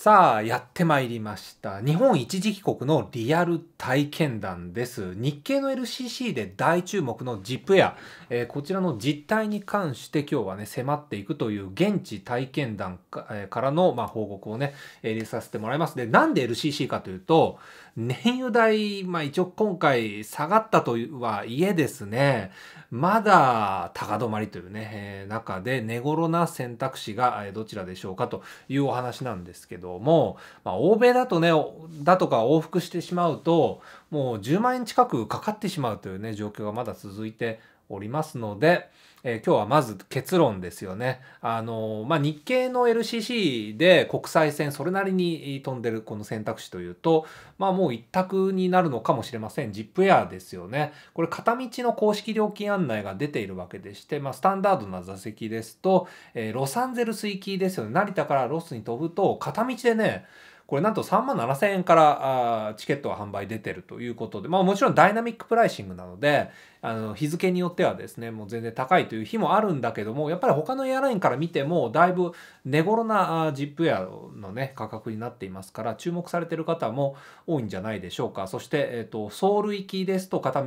さあやってまいりました日本一時帰国のリアル体験談です日経の LCC で大注目のジップエア、えー、こちらの実態に関して今日はね迫っていくという現地体験談か,、えー、からの、まあ、報告をね、え入れさせてもらいますでなんで LCC かというと燃油代、まあ一応今回下がったとはいえですね、まだ高止まりというね、えー、中で寝頃な選択肢がどちらでしょうかというお話なんですけども、まあ、欧米だとね、だとか往復してしまうと、もう10万円近くかかってしまうというね状況がまだ続いておりますので、えー、今日はまず結論ですよね。あのまあ、日経の LCC で国際線それなりに飛んでるこの選択肢というと、まあ、もう一択になるのかもしれません。ジップエアですよね。これ片道の公式料金案内が出ているわけでして、まあ、スタンダードな座席ですと、えー、ロサンゼルス行きですよね。成田からロスに飛ぶと片道でね、これなんと3万7000円からチケットは販売出てるということで、まあもちろんダイナミックプライシングなので、あの日付によってはですねもう全然高いという日もあるんだけどもやっぱり他のエアラインから見てもだいぶ寝頃なジップエアのね価格になっていますから注目されてる方も多いんじゃないでしょうかそして、えーとソウル行きですと片道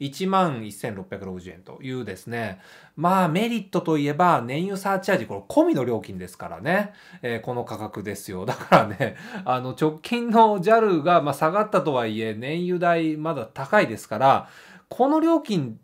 1万1660円というですねまあメリットといえば燃油サーチャージこれ込みの料金ですからね、えー、この価格ですよだからねあの直近の JAL が、まあ、下がったとはいえ燃油代まだ高いですからこの料金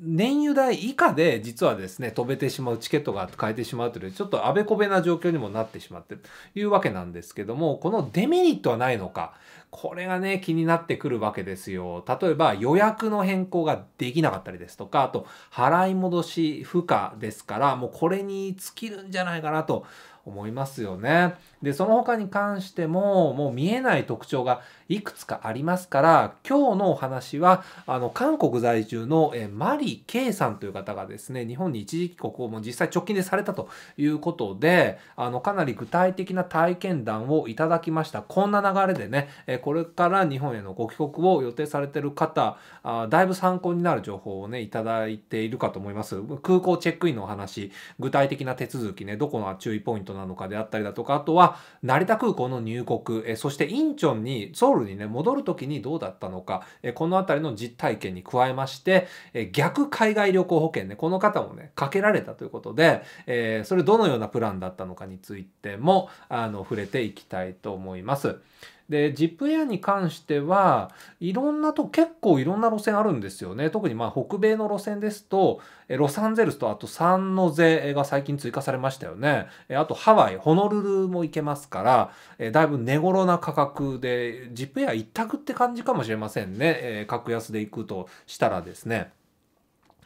燃油代以下で実はですね飛べてしまうチケットが買えてしまうというちょっとあべこべな状況にもなってしまってるというわけなんですけどもこのデメリットはないのかこれがね気になってくるわけですよ例えば予約の変更ができなかったりですとかあと払い戻し負荷ですからもうこれに尽きるんじゃないかなと思いますよね。で、その他に関しても、もう見えない特徴がいくつかありますから、今日のお話は、あの、韓国在住のえマリ・ケイさんという方がですね、日本に一時帰国をもう実際直近でされたということで、あの、かなり具体的な体験談をいただきました。こんな流れでね、えこれから日本へのご帰国を予定されてる方、あだいぶ参考になる情報をね、いただいているかと思います。空港チェックインのお話、具体的な手続きね、どこの注意ポイントなのかであったりだとかあとは成田空港の入国、えそしてインチョンにソウルにね戻る時にどうだったのか、えこの辺りの実体験に加えまして、え逆海外旅行保険ねこの方もねかけられたということで、えそれどのようなプランだったのかについてもあの触れていきたいと思います。で、ジップエアに関しては、いろんなと、結構いろんな路線あるんですよね。特にまあ北米の路線ですと、ロサンゼルスとあとサンノゼが最近追加されましたよね。あとハワイ、ホノルルも行けますから、だいぶ寝頃な価格で、ジップエア一択って感じかもしれませんね。格安で行くとしたらですね。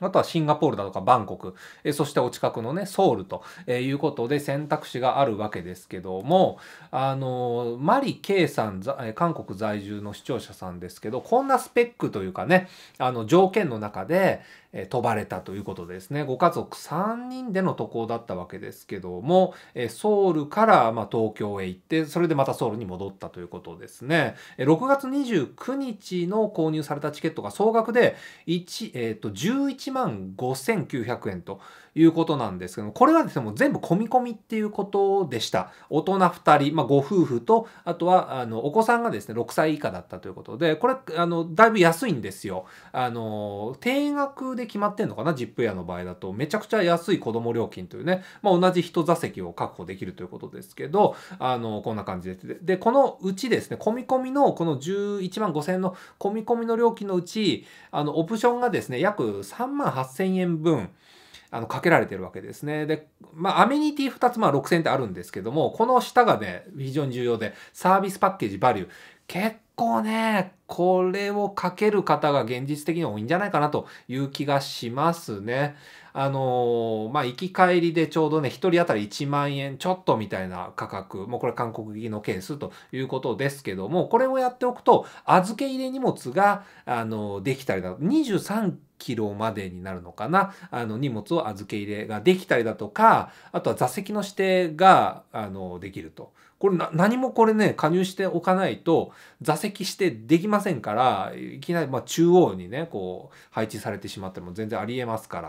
あとはシンガポールだとかバンコク、えそしてお近くのね、ソウルと、えいうことで選択肢があるわけですけども、あのマリ・ケイさん、韓国在住の視聴者さんですけど、こんなスペックというかね、あの条件の中で、え飛ばれたということですね。ご家族3人での渡航だったわけですけども、えソウルから、ま東京へ行って、それでまたソウルに戻ったということですね。6月29日の購入されたチケットが総額で1、えー、と11万5900円と。いうことなんですけども、これはですね、もう全部込み込みっていうことでした。大人2人、まあ、ご夫婦と、あとは、あの、お子さんがですね、6歳以下だったということで、これ、あの、だいぶ安いんですよ。あの、定額で決まってんのかな、ジップエアの場合だと、めちゃくちゃ安い子供料金というね、まあ、同じ人座席を確保できるということですけど、あの、こんな感じで。で、このうちですね、込み込みの、この11万5000円の込み込みの料金のうち、あの、オプションがですね、約3万8000円分、あのかけられてるわけですね。で、まあ、アメニティ2つ、まあ、6000ってあるんですけども、この下がね、非常に重要で、サービスパッケージ、バリュー。結構ね、これをかける方が現実的に多いんじゃないかなという気がしますね。あのー、まあ、行き帰りでちょうどね、1人当たり1万円ちょっとみたいな価格、もうこれ韓国行きの件数ということですけども、これをやっておくと、預け入れ荷物が、あのー、できたりだと、23キロまでになるのかなあの荷物を預け入れができたりだとかあとは座席の指定があのできると。これ何もこれね加入しておかないと座席指定できませんからいきなりま中央にねこう配置されてしまっても全然ありえますか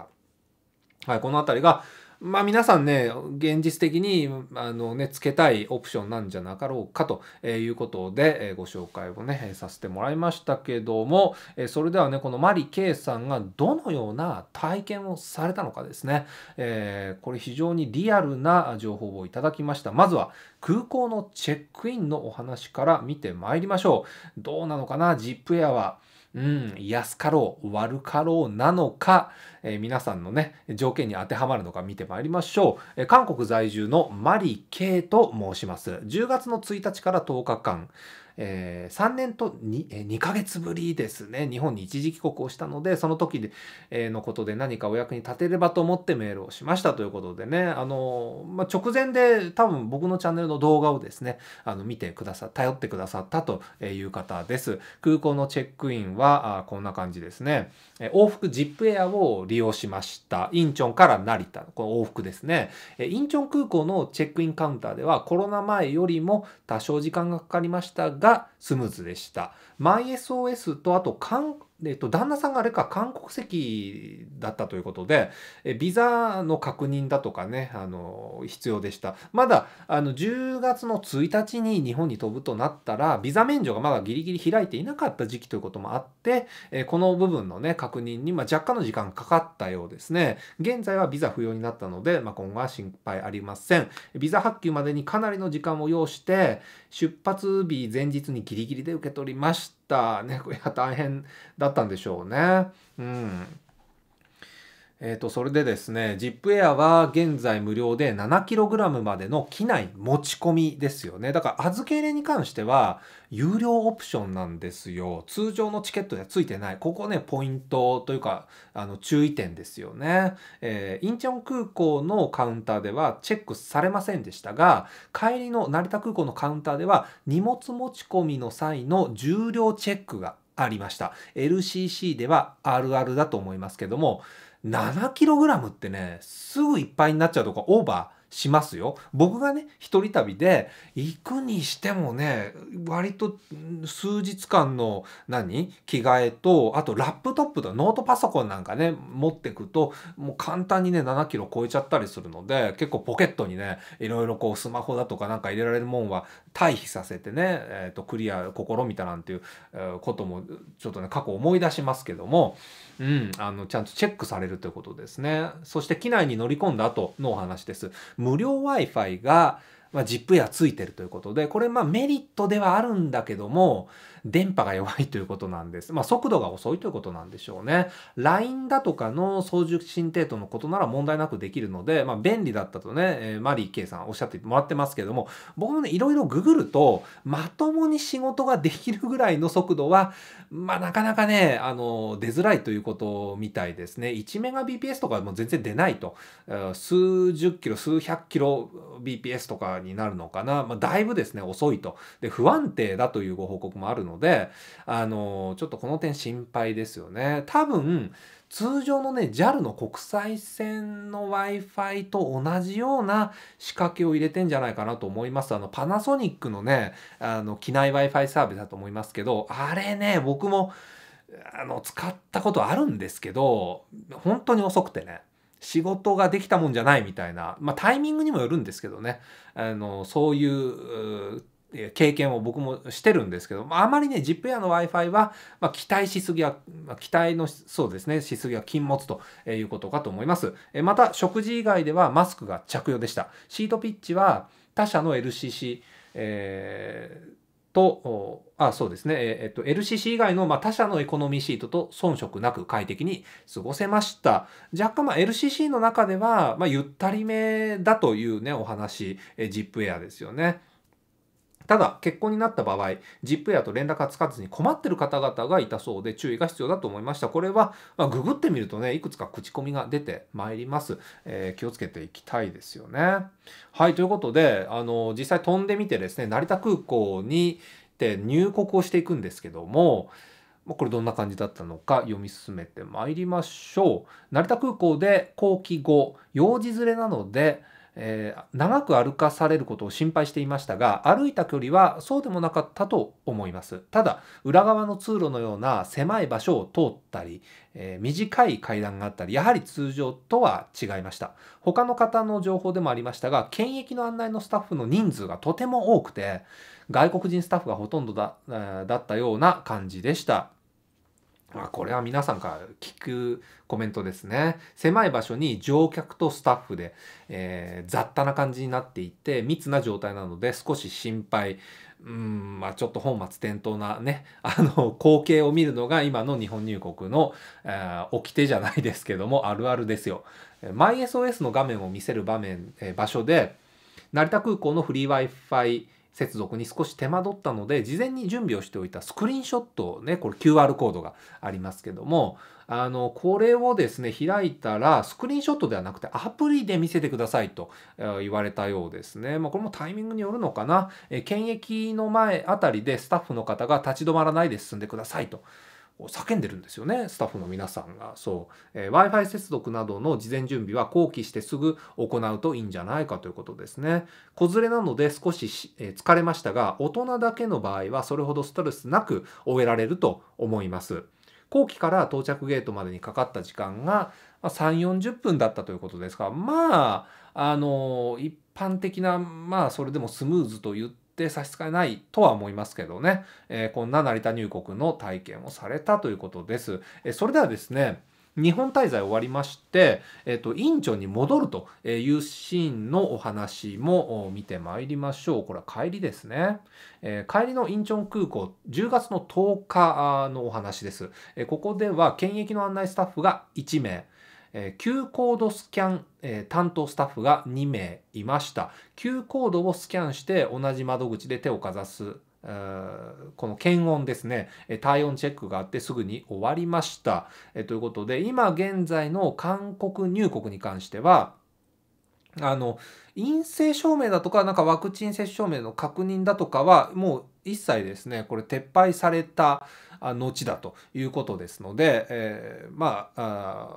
ら、はい、この辺りがまあ皆さんね、現実的に、あのね、付けたいオプションなんじゃなかろうかということで、ご紹介をね、させてもらいましたけども、それではね、このマリ・ケイさんがどのような体験をされたのかですね、えこれ非常にリアルな情報をいただきました。まずは、空港のチェックインのお話から見てまいりましょう。どうなのかな、ジップエアは。うん、安かろう、悪かろうなのか、えー、皆さんのね、条件に当てはまるのか見てまいりましょう。えー、韓国在住のマリ・ケイと申します。10月の1日から10日間、えー、3年と 2,、え2ヶ月ぶりですね日本に一時帰国をしたのでその時で、えー、のことで何かお役に立てればと思ってメールをしましたということでねあの、まあ、直前で多分僕のチャンネルの動画をですねあの見てくださ頼ってくださったという方です空港のチェックインはあこんな感じですね、えー、往復ジップエアを利用しましたインチョンから成田この往復ですね、えー、インチョン空港のチェックインカウンターではコロナ前よりも多少時間がかかりましたががスムーズでした。MySOS とあと韓で、えっと、旦那さんがあれか韓国籍だったということでえビザの確認だとかねあの必要でしたまだあの10月の1日に日本に飛ぶとなったらビザ免除がまだギリギリ開いていなかった時期ということもあってえこの部分のね確認に、まあ、若干の時間かかったようですね現在はビザ不要になったので、まあ、今後は心配ありませんビザ発給までにかなりの時間を要して出発日前日にギリギリで受け取りましたったね、いや大変だったんでしょうね。うん。えー、とそれでですね、ZIPAIR は現在無料で 7kg までの機内持ち込みですよね。だから預け入れに関しては有料オプションなんですよ。通常のチケットでは付いてない。ここね、ポイントというか、あの注意点ですよね、えー、インチョン空港のカウンターではチェックされませんでしたが、帰りの成田空港のカウンターでは荷物持ち込みの際の重量チェックがありました。LCC ではあるあるだと思いますけども、7kg ってね、すぐいっぱいになっちゃうとかオーバーしますよ。僕がね一人旅で行くにしてもね割と数日間の何着替えとあとラップトップとノートパソコンなんかね持ってくともう簡単にね7キロ超えちゃったりするので結構ポケットにねいろいろこうスマホだとかなんか入れられるもんは退避させてね、えー、とクリア試みたなんていうこともちょっとね過去思い出しますけども、うん、あのちゃんとチェックされるということですね。そして機内に乗り込んだ後のお話です。無料 Wi-Fi が、まあ、ジップやついてるということで、これまあメリットではあるんだけども、電波が弱いということなんです。まあ、速度が遅いということなんでしょうね。LINE だとかの送受信程度のことなら問題なくできるので、まあ、便利だったとね、えー、マリー K さんおっしゃってもらってますけども、僕もね、いろいろググると、まともに仕事ができるぐらいの速度は、まあ、なかなかね、あの、出づらいということみたいですね。1メガ BPS とかも全然出ないと。数十キロ、数百キロ BPS とかになるのかな。まあ、だいぶですね、遅いと。で、不安定だというご報告もあるので、ので、あの、ちょっとこの点心配ですよね。多分、通常のね、JAL の国際線の Wi-Fi と同じような仕掛けを入れてんじゃないかなと思います。あの、パナソニックのね、あの、機内 Wi-Fi サービスだと思いますけど、あれね、僕も、あの、使ったことあるんですけど、本当に遅くてね。仕事ができたもんじゃないみたいな、まあ、タイミングにもよるんですけどねあのそういう経験を僕もしてるんですけど、あまりね、ZIPAIR の Wi-Fi は、まあ、期待しすぎは、まあ、期待の、そうですね、しすぎは禁物ということかと思います。また、食事以外ではマスクが着用でした。シートピッチは他社の LCC、えーと、あ、そうですね。えっと、LCC 以外の、まあ、他社のエコノミーシートと遜色なく快適に過ごせました。若干、まあ、LCC の中では、まあ、ゆったりめだというね、お話、えジップエアですよね。ただ、結婚になった場合、ジップエアと連絡がつかずに困ってる方々がいたそうで注意が必要だと思いました。これは、まあ、ググってみるとね、いくつか口コミが出てまいります、えー、気をつけていきたいですよね。はい、ということで、あの、実際飛んでみてですね、成田空港にて入国をしていくんですけども、これどんな感じだったのか読み進めてまいりましょう。成田空港で後期後、幼児連れなので、えー、長く歩かされることを心配していましたが歩いた距離はそうでもなかったと思いますただ裏側の通路のような狭い場所を通ったり、えー、短い階段があったりやはり通常とは違いました他の方の情報でもありましたが検疫の案内のスタッフの人数がとても多くて外国人スタッフがほとんどだ,、えだったような感じでしたあこれは皆さんから聞くコメントですね。狭い場所に乗客とスタッフで、えー、雑多な感じになっていて密な状態なので少し心配。うんまあ、ちょっと本末転倒なね あの光景を見るのが今の日本入国の、えー、掟じゃないですけどもあるあるですよ。MySOS の画面を見せる場面、えー、場所で成田空港のフリー Wi-Fi 接続に少し手間取ったので事前に準備をしておいたスクリーンショットねこれ QR コードがありますけどもあのこれをですね開いたらスクリーンショットではなくてアプリで見せてくださいと言われたようですね、まあ、これもタイミングによるのかな検疫の前あたりでスタッフの方が立ち止まらないで進んでくださいと叫んでるんですよねスタッフの皆さんがそう、えー、w i f i 接続などの事前準備は後期してすぐ行うといいんじゃないかということですね子連れなので少し、えー、疲れましたが大人だけの場合はそれほどストレスなく終えられると思います後期から到着ゲートまでにかかった時間が3 4 0分だったということですがまああの一般的なまあそれでもスムーズと言ってって差し支えないとは思いますけどね、えー、こんな成田入国の体験をされたということです。えー、それではですね日本滞在終わりまして、えっ、ー、と、院長に戻るというシーンのお話も見てまいりましょう。これは帰りですね。えー、帰りのインチョン空港、10月の10日のお話です。えー、ここでは検疫の案内スタッフが1名、え Q コードスキャン、え担当スタッフが2名いました。Q コードをスキャンして同じ窓口で手をかざすこの検温ですね、体温チェックがあってすぐに終わりました。ということで、今現在の韓国入国に関しては、あの、陰性証明だとか、なんかワクチン接種証明の確認だとかは、もう一切ですね、これ撤廃された後だということですので、えー、まあ、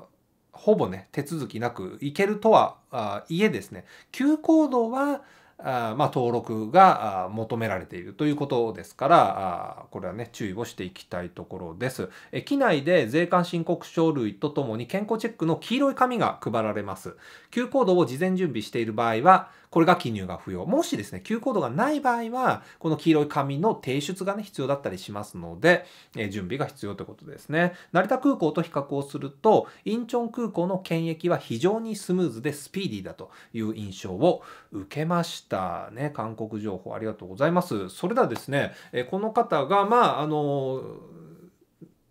あほぼね手続きなく行けるとはいえですね休校度はあまあ、登録が求められているということですからこれはね注意をしていきたいところですえ機内で税関申告書類とともに健康チェックの黄色い紙が配られます Q コードを事前準備している場合はこれが記入が不要。もしですね、Q コードがない場合は、この黄色い紙の提出がね、必要だったりしますので、え準備が必要ということですね。成田空港と比較をすると、インチョン空港の検疫は非常にスムーズでスピーディーだという印象を受けました。ね、韓国情報ありがとうございます。それではですね、えこの方が、まあ、あの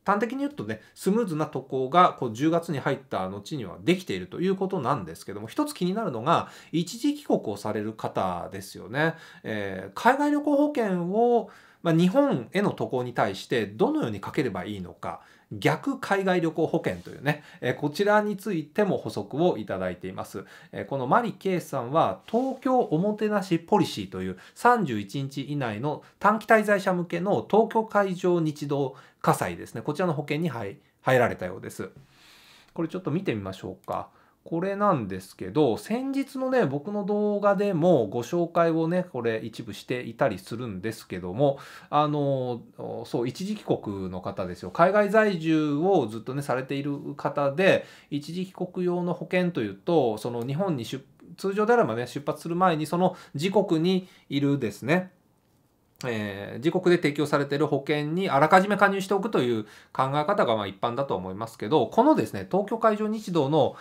端的に言うとね、スムーズな渡航がこう10月に入った後にはできているということなんですけども、一つ気になるのが、一時帰国をされる方ですよね。えー、海外旅行保険を、まあ、日本への渡航に対してどのようにかければいいのか。逆海外旅行保険というね、えこちらについても補足をいただいています。えこのマリケイさんは東京おもてなしポリシーという31日以内の短期滞在者向けの東京海上日動火災ですね、こちらの保険に入入られたようです。これちょっと見てみましょうか。これなんですけど先日のね僕の動画でもご紹介をねこれ一部していたりするんですけどもあのそう一時帰国の方ですよ海外在住をずっとねされている方で一時帰国用の保険というとその日本に出通常であればね出発する前にその時刻にいるですねえー、自国で提供されている保険にあらかじめ加入しておくという考え方がま一般だと思いますけどこのですね東京海上日動の、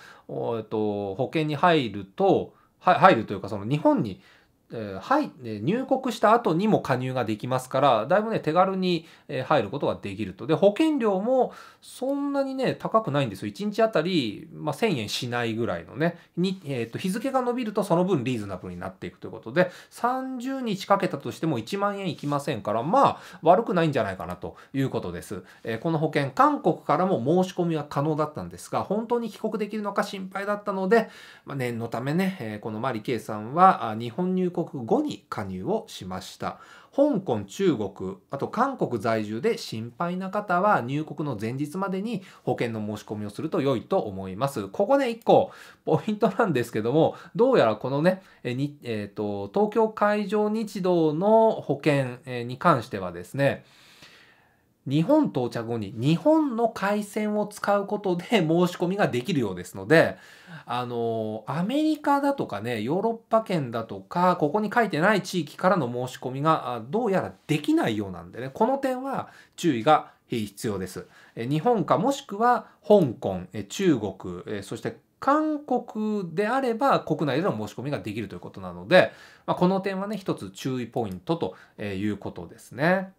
えっと、保険に入ると入るというかその日本にえー、入入国した後にも加入ができますから、だいぶね、手軽に入ることができると。で、保険料もそんなにね、高くないんですよ。1日あたり、まあ、1000円しないぐらいのね、にえー、と日付が伸びるとその分リーズナブルになっていくということで、30日かけたとしても1万円いきませんから、まあ、悪くないんじゃないかなということです。えー、この保険、韓国からも申し込みは可能だったんですが、本当に帰国できるのか心配だったので、まあ、念のためね、えー、このマリケイさんは日本入国国後に加入をしました香港中国あと韓国在住で心配な方は入国の前日までに保険の申し込みをすると良いと思いますここね1個ポイントなんですけどもどうやらこのねえに、えーと東京海上日動の保険に関してはですね日本到着後に日本の回線を使うことで 申し込みができるようですので、あの、アメリカだとかね、ヨーロッパ圏だとか、ここに書いてない地域からの申し込みがどうやらできないようなんでね、この点は注意が必要です。日本かもしくは香港、中国、そして韓国であれば国内での申し込みができるということなので、まあ、この点はね、一つ注意ポイントということですね。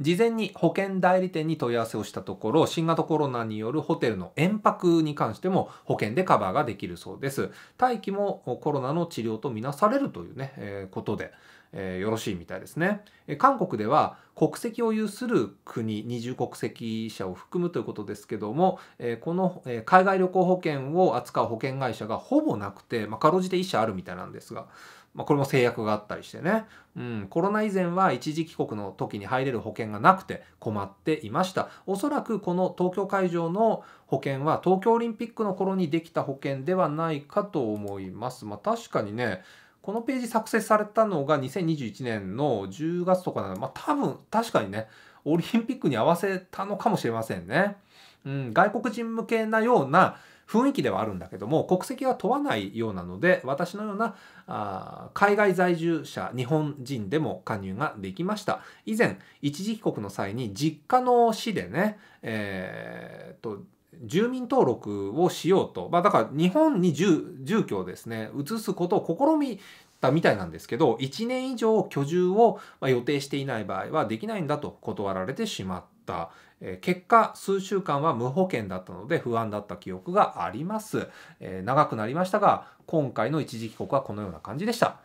事前に保険代理店に問い合わせをしたところ、新型コロナによるホテルの延泊に関しても保険でカバーができるそうです。待機もコロナの治療とみなされるというね、えー、ことで、えー、よろしいみたいですね。韓国では国籍を有する国、二重国籍者を含むということですけども、えー、この、海外旅行保険を扱う保険会社がほぼなくて、まあ、かろうじて1社あるみたいなんですが、まあ、これも制約があったりしてね、うん、コロナ以前は一時帰国の時に入れる保険がなくて困っていましたおそらくこの東京会場の保険は東京オリンピックの頃にできた保険ではないかと思いますまあ確かにねこのページ作成されたのが2021年の10月とかなので、まあ、多分確かにねオリンピックに合わせたのかもしれませんね。うん、外国人向けなような雰囲気ではあるんだけども国籍は問わないようなので私のようなあ海外在住者日本人でも加入ができました以前一時帰国の際に実家の市でねえー、と住民登録をしようと、まあ、だから日本に住居をですね移すことを試みたみたいなんですけど1年以上居住を予定していない場合はできないんだと断られてしまった。え結果数週間は無保険だったので不安だった記憶があります、え長くなりましたが今回の一時帰国はこのような感じでした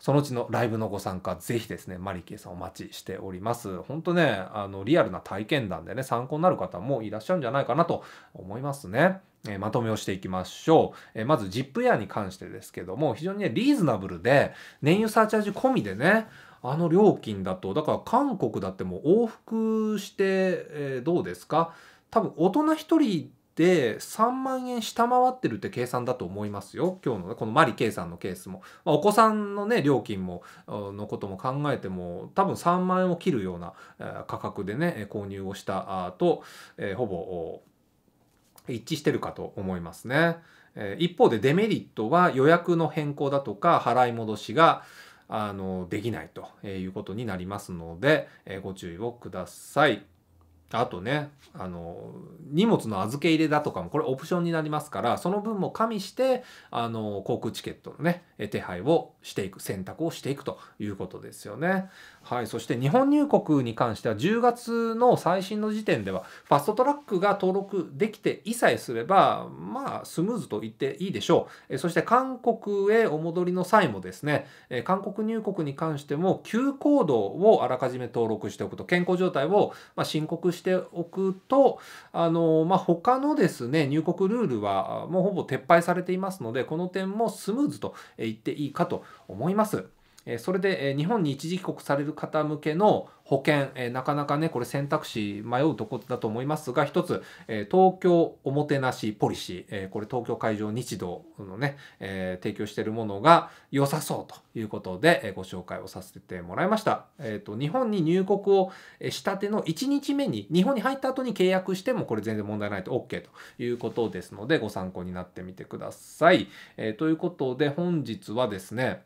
そのうちのライブのご参加ぜひですねマリケイさんお待ちしております本当ねあのリアルな体験談でね参考になる方もいらっしゃるんじゃないかなと思いますねえまとめをしていきましょう。えまず、ジップエアに関してですけども、非常にね、リーズナブルで、燃油サーチャージ込みでね、あの料金だと、だから韓国だってもう往復して、えどうですか多分、大人1人で3万円下回ってるって計算だと思いますよ今日のねこのマリケイさんのケースも、まあ、お子さんのね料金ものことも考えても多分3万円を切るような価格でね購入をしたと、えー、ほぼ一致してるかと思いますね。一方でデメリットは予約の変更だとか払い戻しがあのできないということになりますのでご注意をください。あとねあの荷物の預け入れだとかもこれオプションになりますからその分も加味してあの航空チケットのね手配をしていく選択をしていくということですよね。はい、そして日本入国に関しては10月の最新の時点ではファストトラックが登録できていさえすればまあスムーズと言っていいでしょう。そして韓国へお戻りの際もですね韓国入国に関しても急行動をあらかじめ登録しておくと健康状態を申告しておくとあの、まあ、他のですね入国ルールはもうほぼ撤廃されていますのでこの点もスムーズと言言っていいかと思います。それで日本に一時帰国される方向けの保険、えなかなかね、これ選択肢迷うとこだと思いますが、一つ、え東京おもてなしポリシー、えこれ東京海上日動のね、え提供しているものが良さそうということで、えご紹介をさせてもらいました。えっ、と、日本に入国をしたての1日目に、日本に入った後に契約してもこれ全然問題ないと OK ということですので、ご参考になってみてください。えということで、本日はですね、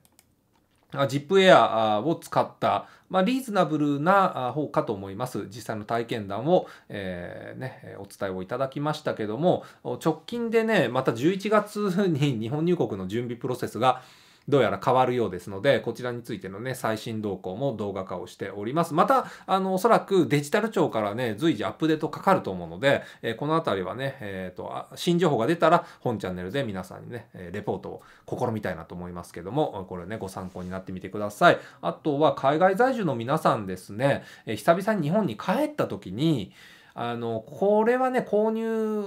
ジップエアを使った、まあ、リーズナブルな方かと思います。実際の体験談を、えー、ね、お伝えをいただきましたけども、直近でね、また11月に日本入国の準備プロセスがどうやら変わるようですので、こちらについてのね、最新動向も動画化をしております。また、あの、おそらくデジタル庁からね、随時アップデートかかると思うので、えー、このあたりはね、えっ、ー、と、新情報が出たら、本チャンネルで皆さんにね、レポートを試みたいなと思いますけども、これね、ご参考になってみてください。あとは、海外在住の皆さんですね、えー、久々に日本に帰った時に、あの、これはね、購入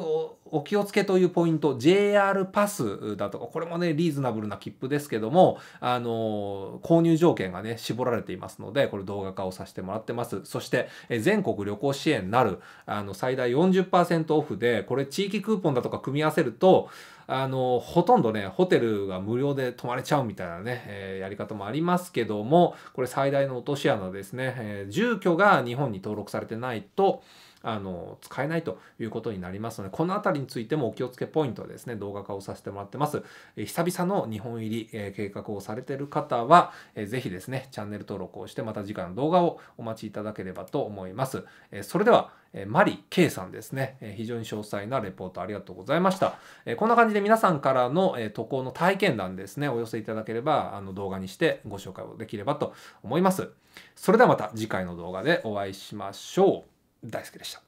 お気をつけというポイント、JR パスだとか、これもね、リーズナブルな切符ですけども、あの、購入条件がね、絞られていますので、これ動画化をさせてもらってます。そして、え全国旅行支援なる、あの、最大40%オフで、これ地域クーポンだとか組み合わせると、あのほとんどねホテルが無料で泊まれちゃうみたいなね、えー、やり方もありますけどもこれ最大の落とし穴ですね、えー、住居が日本に登録されてないとあの使えないということになりますのでこの辺りについてもお気をつけポイントですね動画化をさせてもらってます、えー、久々の日本入り、え計画をされてる方は、えー、ぜひですねチャンネル登録をしてまた次回の動画をお待ちいただければと思います、えそれではマリ K さんですね。非常に詳細なレポートありがとうございました。こんな感じで皆さんからの渡航の体験談ですね、お寄せいただければあの動画にしてご紹介をできればと思います。それではまた次回の動画でお会いしましょう。大好きでした。